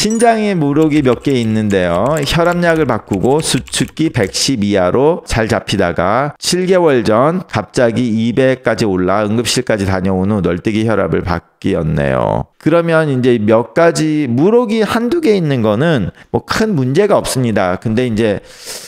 신장에 무릎이 몇 개 있는데요. 혈압약을 바꾸고 수축기 110 이하로 잘 잡히다가 7개월 전 갑자기 200까지 올라 응급실까지 다녀온 후 널뛰기 혈압을 받고 악기였네요. 그러면 이제 몇 가지 무록이 한두 개 있는 거는 뭐 큰 문제가 없습니다. 근데 이제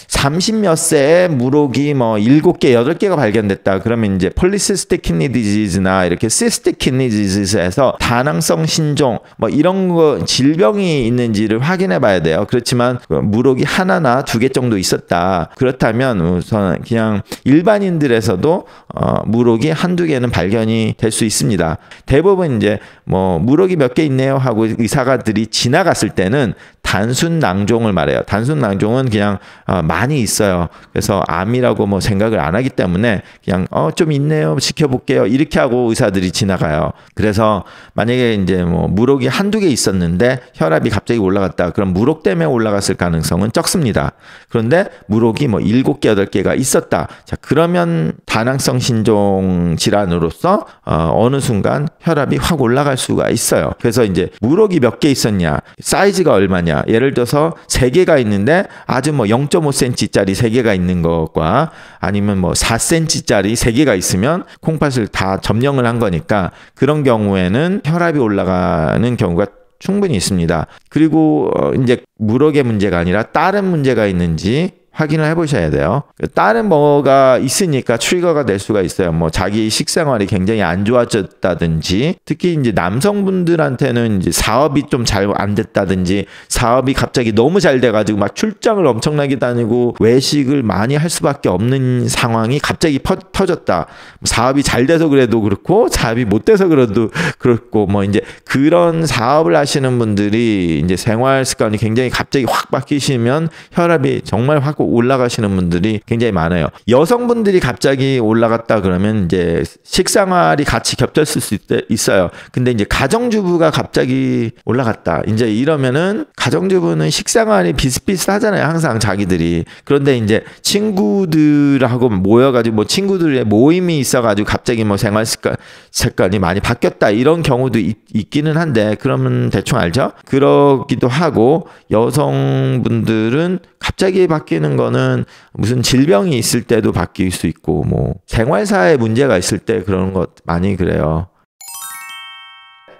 30몇 세에 무록이 뭐 7개, 8개가 발견됐다. 그러면 이제 폴리시스틱 키니 디지즈나 이렇게 시스틱 키니 디지즈에서 다낭성 신종 뭐 이런 거 질병이 있는지를 확인해 봐야 돼요. 그렇지만 그 무록이 하나나 두 개 정도 있었다. 그렇다면 우선 그냥 일반인들에서도 어, 무록이 한두 개는 발견이 될 수 있습니다. 대부분 이제 이제 뭐 무럭이 몇 개 있네요 하고 의사가들이 지나갔을 때는 단순 낭종을 말해요. 단순 낭종은 그냥 어, 많이 있어요. 그래서 암이라고 뭐 생각을 안 하기 때문에 그냥 어좀 있네요. 지켜볼게요. 이렇게 하고 의사들이 지나가요. 그래서 만약에 이제 뭐 무럭이 한두 개 있었는데 혈압이 갑자기 올라갔다. 그럼 무럭 때문에 올라갔을 가능성은 적습니다. 그런데 무럭이 뭐 일곱 개 여덟 개가 있었다. 자, 그러면 다낭성 신종 질환으로서 어, 어느 순간 혈압이 확확 올라갈 수가 있어요. 그래서 이제 무럭이 몇 개 있었냐, 사이즈가 얼마냐. 예를 들어서 3개가 있는데 아주 뭐 0.5cm짜리 3개가 있는 것과 아니면 뭐 4cm짜리 3개가 있으면 콩팥을 다 점령을 한 거니까 그런 경우에는 혈압이 올라가는 경우가 충분히 있습니다. 그리고 어, 이제 무럭의 문제가 아니라 다른 문제가 있는지 확인을 해보셔야 돼요. 다른 뭐가 있으니까 트리거가 될 수가 있어요. 뭐 자기 식생활이 굉장히 안 좋아졌다든지, 특히 이제 남성분들한테는 이제 사업이 좀 잘 안 됐다든지, 사업이 갑자기 너무 잘 돼가지고 막 출장을 엄청나게 다니고 외식을 많이 할 수밖에 없는 상황이 갑자기 퍼, 터졌다. 뭐 사업이 잘 돼서 그래도 그렇고, 사업이 못 돼서 그래도 그렇고, 뭐 이제 그런 사업을 하시는 분들이 이제 생활 습관이 굉장히 갑자기 확 바뀌시면 혈압이 정말 확 하고 올라가시는 분들이 굉장히 많아요. 여성분들이 갑자기 올라갔다 그러면 이제 식생활이 같이 겹쳤을 수 있, 어요 근데 이제 가정주부가 갑자기 올라갔다. 이제 이러면은 가정주부는 식생활이 비슷비슷하잖아요. 항상 자기들이. 그런데 이제 친구들하고 모여가지고 뭐 친구들의 모임이 있어가지고 갑자기 뭐 생활 습관, 습관이 많이 바뀌었다. 이런 경우도 있, 있기는 한데 그러면 대충 알죠? 그렇기도 하고 여성분들은 갑자기 바뀌는 받는 거는 무슨 질병이 있을 때도 바뀔 수 있고 뭐 생활사에 문제가 있을 때 그런 것 많이 그래요.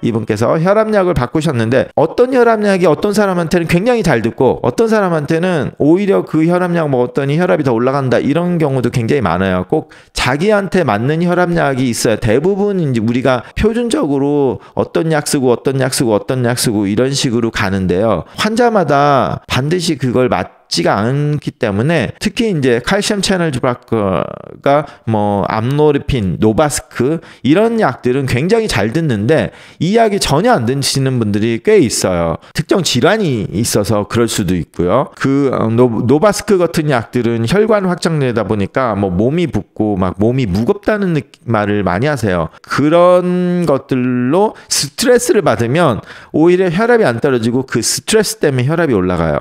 이분께서 혈압약을 바꾸셨는데 어떤 혈압약이 어떤 사람한테는 굉장히 잘 듣고 어떤 사람한테는 오히려 그 혈압약 먹었더니 혈압이 더 올라간다 이런 경우도 굉장히 많아요. 꼭 자기한테 맞는 혈압약이 있어요. 대부분 이제 우리가 표준적으로 어떤 약 쓰고 어떤 약 쓰고 어떤 약 쓰고 이런 식으로 가는데요. 환자마다 반드시 그걸 맞 낮지가 않기 때문에 특히 이제 칼슘 채널 주바크가 뭐 암로르핀, 노바스크 이런 약들은 굉장히 잘 듣는데 이 약이 전혀 안 드시는 분들이 꽤 있어요. 특정 질환이 있어서 그럴 수도 있고요. 그 어, 노, 바스크 같은 약들은 혈관 확장되다 보니까 뭐 몸이 붓고 막 몸이 무겁다는 말을 많이 하세요. 그런 것들로 스트레스를 받으면 오히려 혈압이 안 떨어지고 그 스트레스 때문에 혈압이 올라가요.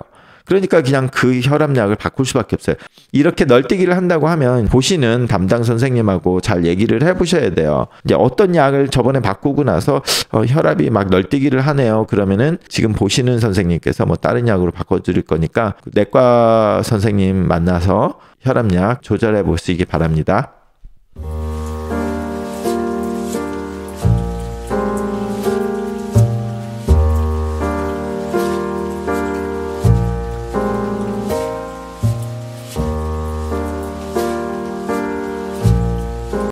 그러니까 그냥 그 혈압약을 바꿀 수밖에 없어요. 이렇게 널뛰기를 한다고 하면 보시는 담당 선생님하고 잘 얘기를 해보셔야 돼요. 이제 어떤 약을 저번에 바꾸고 나서 어, 혈압이 막 널뛰기를 하네요. 그러면은 지금 보시는 선생님께서 뭐 다른 약으로 바꿔드릴 거니까 내과 선생님 만나서 혈압약 조절해 보시기 바랍니다.